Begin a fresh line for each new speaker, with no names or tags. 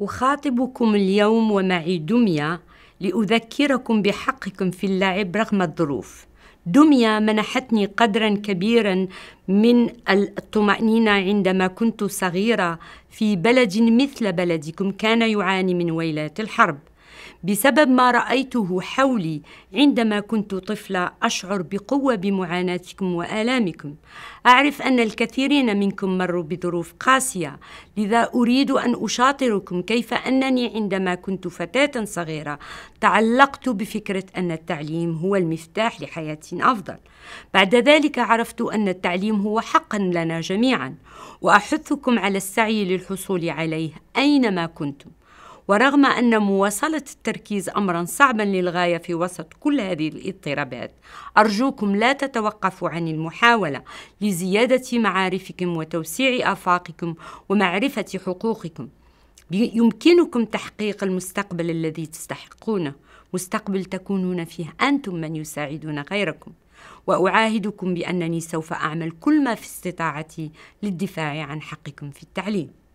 أخاطبكم اليوم ومعي دمية لأذكركم بحقكم في اللعب رغم الظروف دمية منحتني قدرا كبيرا من الطمأنينة عندما كنت صغيرة في بلد مثل بلدكم كان يعاني من ويلات الحرب بسبب ما رايته حولي عندما كنت طفله اشعر بقوه بمعاناتكم والامكم اعرف ان الكثيرين منكم مروا بظروف قاسيه لذا اريد ان اشاطركم كيف انني عندما كنت فتاه صغيره تعلقت بفكره ان التعليم هو المفتاح لحياه افضل بعد ذلك عرفت ان التعليم هو حقا لنا جميعا واحثكم على السعي للحصول عليه اينما كنتم ورغم أن مواصلة التركيز أمرا صعبا للغاية في وسط كل هذه الاضطرابات أرجوكم لا تتوقفوا عن المحاولة لزيادة معارفكم وتوسيع آفاقكم ومعرفة حقوقكم يمكنكم تحقيق المستقبل الذي تستحقونه مستقبل تكونون فيه أنتم من يساعدون غيركم وأعاهدكم بأنني سوف أعمل كل ما في استطاعتي للدفاع عن حقكم في التعليم